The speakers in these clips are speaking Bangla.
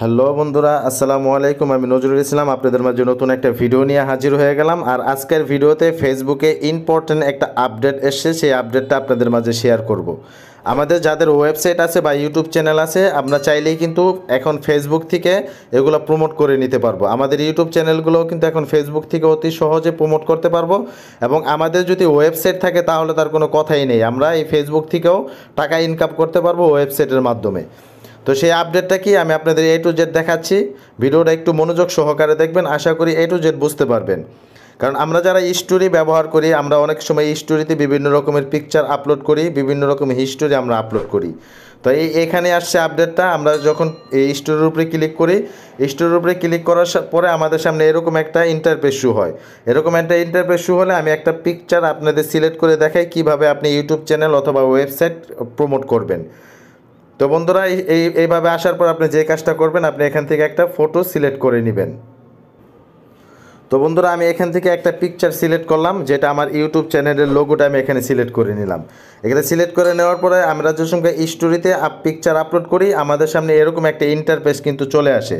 হ্যালো বন্ধুরা আসসালামু আলাইকুম আমি নজরুল ইসলাম আপনাদের মাঝে নতুন একটা ভিডিও নিয়ে হাজির হয়ে গেলাম আর আজকের ভিডিওতে ফেসবুকে ইম্পর্টেন্ট একটা আপডেট এসছে সেই আপডেটটা আপনাদের মাঝে শেয়ার করব। আমাদের যাদের ওয়েবসাইট আছে বা ইউটিউব চ্যানেল আছে আমরা চাইলেই কিন্তু এখন ফেসবুক থেকে এগুলো প্রমোট করে নিতে পারবো আমাদের ইউটিউব চ্যানেলগুলোও কিন্তু এখন ফেসবুক থেকে অতি সহজে প্রমোট করতে পারবো এবং আমাদের যদি ওয়েবসাইট থাকে তাহলে তার কোনো কথাই নেই আমরা এই ফেসবুক থেকেও টাকা ইনকাম করতে পারবো ওয়েবসাইটের মাধ্যমে তো সেই আপডেটটা কি আমি আপনাদের এ টু জেড দেখাচ্ছি ভিডিওটা একটু মনোযোগ সহকারে দেখবেন আশা করি এ টু জেড বুঝতে পারবেন কারণ আমরা যারা স্টোরি ব্যবহার করি আমরা অনেক সময় স্টোরিতে বিভিন্ন রকমের পিকচার আপলোড করি বিভিন্ন রকমের হিস্টোরি আমরা আপলোড করি তো এই এখানে আসছে আপডেটটা আমরা যখন এই স্টোরির উপরে ক্লিক করি স্টোরির উপরে ক্লিক করার পরে আমাদের সামনে এরকম একটা ইন্টারপেস শু হয় এরকম একটা ইন্টারপেস শু হলে আমি একটা পিকচার আপনাদের সিলেক্ট করে দেখাই কিভাবে আপনি ইউটিউব চ্যানেল অথবা ওয়েবসাইট প্রমোট করবেন তো বন্ধুরা এই এইভাবে আসার পর আপনি যে কাজটা করবেন আপনি এখান থেকে একটা ফটো সিলেক্ট করে নেবেন তো বন্ধুরা আমি এখান থেকে একটা পিকচার সিলেক্ট করলাম যেটা আমার ইউটিউব চ্যানেলের লোগোটা আমি এখানে সিলেক্ট করে নিলাম এখানে সিলেক্ট করে নেওয়ার পরে আমরা যে সঙ্গে স্টোরিতে পিকচার আপলোড করি আমাদের সামনে এরকম একটা ইন্টারফেস কিন্তু চলে আসে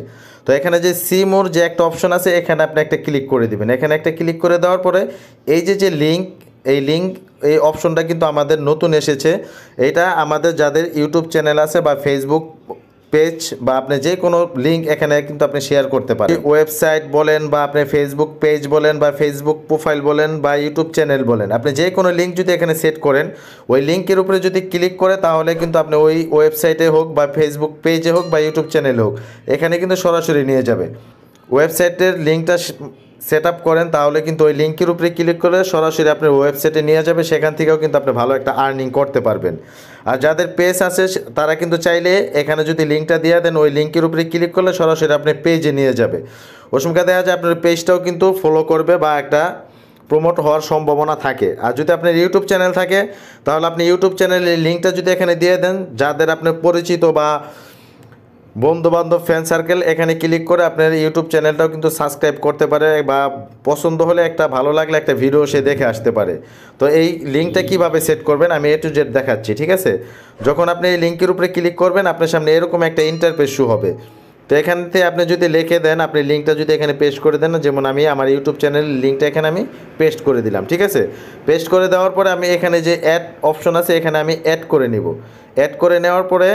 তো এখানে যে সিমোর যে একটা অপশন আছে এখানে আপনি একটা ক্লিক করে দিবেন এখানে একটা ক্লিক করে দেওয়ার পরে এই যে যে লিঙ্ক এই লিঙ্ক এই অপশনটা কিন্তু আমাদের নতুন এসেছে এটা আমাদের যাদের ইউটিউব চ্যানেল আছে বা ফেসবুক পেজ বা আপনি যে কোনো লিঙ্ক এখানে কিন্তু আপনি শেয়ার করতে পারেন ওয়েবসাইট বলেন বা আপনি ফেসবুক পেজ বলেন বা ফেসবুক প্রোফাইল বলেন বা ইউটিউব চ্যানেল বলেন আপনি যে কোনো লিঙ্ক যদি এখানে সেট করেন ওই লিঙ্কের উপরে যদি ক্লিক করে তাহলে কিন্তু আপনি ওই ওয়েবসাইটে হোক বা ফেসবুক পেজে হোক বা ইউটিউব চ্যানেলে হোক এখানে কিন্তু সরাসরি নিয়ে যাবে ওয়েবসাইটের লিঙ্কটা সেট করেন তাহলে কিন্তু ওই লিঙ্কের উপরে ক্লিক করে সরাসরি আপনার ওয়েবসাইটে নিয়ে যাবে সেখান থেকেও কিন্তু আপনি ভালো একটা আর্নিং করতে পারবেন আর যাদের পেজ আছে তারা কিন্তু চাইলে এখানে যদি লিঙ্কটা দিয়ে দেন ওই লিঙ্কের উপরে ক্লিক করলে সরাসরি আপনি পেজে নিয়ে যাবে ওসমকা দেখা যায় আপনার পেজটাও কিন্তু ফলো করবে বা একটা প্রমোট হওয়ার সম্ভাবনা থাকে আর যদি আপনার ইউটিউব চ্যানেল থাকে তাহলে আপনি ইউটিউব চ্যানেলের লিঙ্কটা যদি এখানে দিয়ে দেন যাদের আপনার পরিচিত বা বন্ধুবান্ধব ফ্যান সার্কেল এখানে ক্লিক করে আপনার ইউটিউব চ্যানেলটাও কিন্তু সাবস্ক্রাইব করতে পারে বা পছন্দ হলে একটা ভালো লাগলে একটা ভিডিও সে দেখে আসতে পারে তো এই লিঙ্কটা কিভাবে সেট করবেন আমি এ টু জেড দেখাচ্ছি ঠিক আছে যখন আপনি এই লিঙ্কের উপরে ক্লিক করবেন আপনার সামনে এরকম একটা ইন্টারপেস শু হবে তো এখান থেকে আপনি যদি লিখে দেন আপনি লিঙ্কটা যদি এখানে পেস্ট করে দেন যেমন আমি আমার ইউটিউব চ্যানেলের লিঙ্কটা এখানে আমি পেস্ট করে দিলাম ঠিক আছে পেস্ট করে দেওয়ার পরে আমি এখানে যে অ্যাড অপশন আছে এখানে আমি অ্যাড করে নিব অ্যাড করে নেওয়ার পরে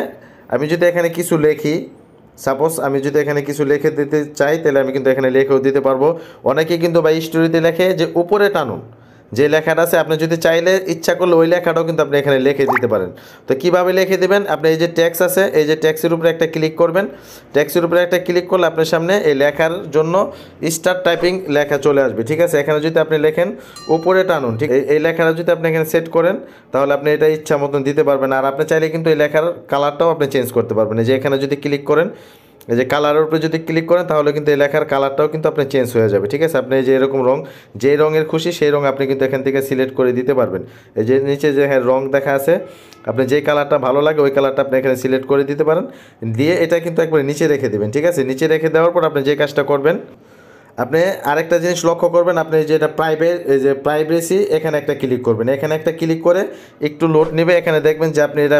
আমি যদি এখানে কিছু লেখি সাপোজ আমি যদি এখানে কিছু লিখে দিতে চাই তাহলে আমি কিন্তু এখানে লিখেও দিতে পারবো অনেকে কিন্তু বা স্টোরিতে লেখে যে উপরে টানুন যে লেখাটা আছে আপনি যদি চাইলে ইচ্ছা করলে ওই লেখাটাও কিন্তু আপনি এখানে লিখে দিতে পারেন তো কিভাবে লিখে দেবেন আপনি এই যে ট্যাক্স আছে এই যে ট্যাক্সের উপরে একটা ক্লিক করবেন ট্যাক্সের উপরে একটা ক্লিক করলে আপনার সামনে এই লেখার জন্য স্টার টাইপিং লেখা চলে আসবে ঠিক আছে এখানে যদি আপনি লেখেন উপরে টানুন ঠিক এই লেখাটা যদি আপনি এখানে সেট করেন তাহলে আপনি এটা ইচ্ছা মতন দিতে পারবেন আর আপনি চাইলে কিন্তু এই লেখার কালারটাও আপনি চেঞ্জ করতে পারবেন যে এখানে যদি ক্লিক করেন এই যে কালারের উপরে যদি ক্লিক করেন তাহলে কিন্তু এই লেখার কালারটাও কিন্তু আপনি চেঞ্জ হয়ে যাবে ঠিক আছে আপনি যে এরকম রং যেই রঙের খুশি সেই রং আপনি কিন্তু এখান থেকে সিলেক্ট করে দিতে পারবেন এই যে নিচে যে হ্যাঁ রং দেখা আছে আপনি যে কালারটা ভালো লাগে ওই কালারটা আপনি এখানে সিলেক্ট করে দিতে পারেন দিয়ে এটা কিন্তু একবার নিচে রেখে দেবেন ঠিক আছে নিচে রেখে দেওয়ার পর আপনি যে কাজটা করবেন আপনি আরেকটা জিনিস লক্ষ্য করবেন আপনি যেটা প্রাইভেট এই যে প্রাইভেসি এখানে একটা ক্লিক করবেন এখানে একটা ক্লিক করে একটু লোড নেবে এখানে দেখবেন যে আপনি এটা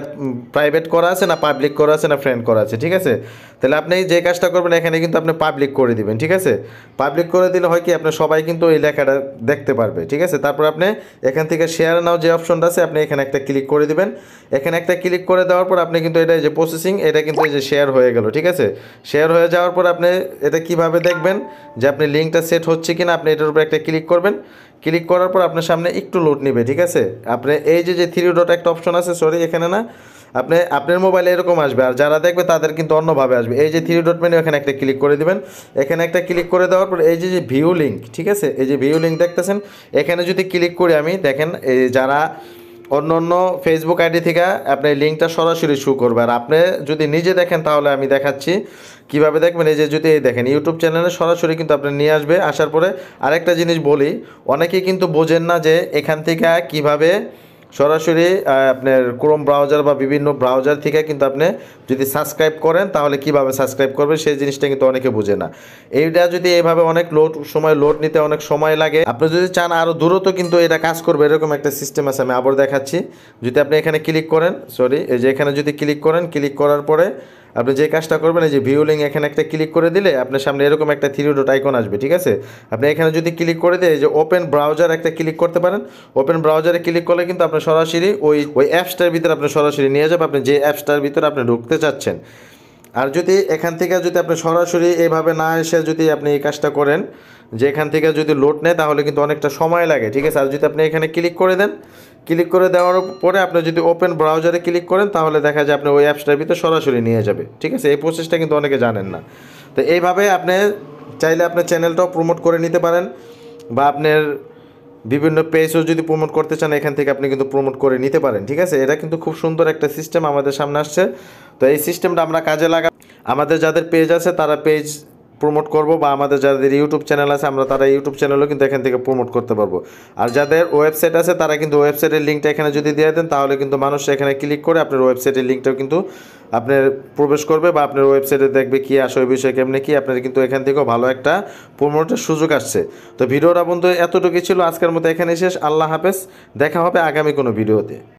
প্রাইভেট করা আছে না পাবলিক করা আছে না ফ্রেন্ড করা আছে ঠিক আছে তাহলে আপনি যে কাজটা করবেন এখানে কিন্তু আপনি পাবলিক করে দিবেন ঠিক আছে পাবলিক করে দিলে হয় কি আপনি সবাই কিন্তু এই লেখাটা দেখতে পারবে ঠিক আছে তারপর আপনি এখান থেকে শেয়ার নাও যে অপশনটা আছে আপনি এখানে একটা ক্লিক করে দিবেন এখানে একটা ক্লিক করে দেওয়ার পর আপনি কিন্তু এটা যে প্রসেসিং এটা কিন্তু এই যে শেয়ার হয়ে গেল ঠিক আছে শেয়ার হয়ে যাওয়ার পর আপনি এটা কিভাবে দেখবেন যে আপনি লিঙ্কটা সেট হচ্ছে কিনা আপনি এটার উপরে একটা ক্লিক করবেন ক্লিক করার পর আপনার সামনে একটু লোড নেবে ঠিক আছে আপনি এই যে যে থ্রি ডট একটা অপশন আছে সরি এখানে না আপনি আপনার মোবাইলে এরকম আসবে আর যারা দেখবে তাদের কিন্তু অন্যভাবে আসবে এই যে থ্রি ডট মেনু এখানে একটা ক্লিক করে দিবেন এখানে একটা ক্লিক করে দেওয়ার পর এই যে যে ভিউ লিঙ্ক ঠিক আছে এই যে ভিউ লিঙ্ক দেখতেছেন এখানে যদি ক্লিক করি আমি দেখেন এই যারা অন্য অন্য ফেসবুক আইডি থেকে আপনি লিঙ্কটা সরাসরি শু করবে আর আপনি যদি নিজে দেখেন তাহলে আমি দেখাচ্ছি কিভাবে দেখবেন এই যে যদি এই দেখেন ইউটিউব চ্যানেলে সরাসরি কিন্তু আপনি নিয়ে আসবে আসার পরে আরেকটা জিনিস বলি অনেকে কিন্তু বোঝেন না যে এখান থেকে কিভাবে সরাসরি আপনার ক্রোম ব্রাউজার বা বিভিন্ন ব্রাউজার থেকে কিন্তু আপনি যদি সাবস্ক্রাইব করেন তাহলে কিভাবে সাবস্ক্রাইব করবেন সেই জিনিসটা কিন্তু অনেকে বুঝে না এইটা যদি এইভাবে অনেক লোড সময় লোড নিতে অনেক সময় লাগে আপনি যদি চান আরও দ্রুত কিন্তু এটা কাজ করবে এরকম একটা সিস্টেম আছে আমি আবার দেখাচ্ছি যদি আপনি এখানে ক্লিক করেন সরি এই যে এখানে যদি ক্লিক করেন ক্লিক করার পরে আপনি যে কাজটা করবেন এই যে ভিউ লিঙ্ক এখানে একটা ক্লিক করে দিলে আপনার সামনে এরকম একটা থ্রি ডট আইকন আসবে ঠিক আছে আপনি এখানে যদি ক্লিক করে দিয়ে যে ওপেন ব্রাউজার একটা ক্লিক করতে পারেন ওপেন ব্রাউজারে ক্লিক করলে কিন্তু আপনি সরাসরি ওই ওই অ্যাপসটার ভিতরে আপনি সরাসরি নিয়ে যাবেন আপনি যে অ্যাপসটার ভিতরে আপনি ঢুকতে চাচ্ছেন আর যদি এখান থেকে যদি আপনি সরাসরি এইভাবে না এসে যদি আপনি এই কাজটা করেন যে এখান থেকে যদি লোড নেয় তাহলে কিন্তু অনেকটা সময় লাগে ঠিক আছে আর যদি আপনি এখানে ক্লিক করে দেন ক্লিক করে দেওয়ার পরে আপনি যদি ওপেন ব্রাউজারে ক্লিক করেন তাহলে দেখা যায় আপনি ওই অ্যাপসটার ভিতরে সরাসরি নিয়ে যাবে ঠিক আছে এই প্রসেসটা কিন্তু অনেকে জানেন না তো এইভাবে আপনি চাইলে আপনার চ্যানেলটাও প্রমোট করে নিতে পারেন বা আপনার বিভিন্ন পেজও যদি প্রমোট করতে চান এখান থেকে আপনি কিন্তু প্রমোট করে নিতে পারেন ঠিক আছে এটা কিন্তু খুব সুন্দর একটা সিস্টেম আমাদের সামনে আসছে তো এই সিস্টেমটা আমরা কাজে লাগা আমাদের যাদের পেজ আছে তারা পেজ প্রমোট করব বা আমাদের যাদের ইউটিউব চ্যানেল আছে আমরা তারা ইউটিউব চ্যানেলও কিন্তু এখান থেকে প্রমোট করতে পারবো আর যাদের ওয়েবসাইট আছে তারা কিন্তু ওয়েবসাইটের লিঙ্কটা এখানে যদি দিয়ে দেন তাহলে কিন্তু মানুষ এখানে ক্লিক করে আপনার ওয়েবসাইটের লিঙ্কটাও কিন্তু আপনার প্রবেশ করবে বা আপনার ওয়েবসাইটে দেখবে কী আসে ওই বিষয়ে কেমনে কী আপনার কিন্তু এখান থেকেও ভালো একটা প্রমোটের সুযোগ আসছে তো ভিডিওটা বন্ধু এতটুকুই ছিল আজকের মতো এখানে শেষ আল্লাহ হাফেজ দেখা হবে আগামী কোনো ভিডিওতে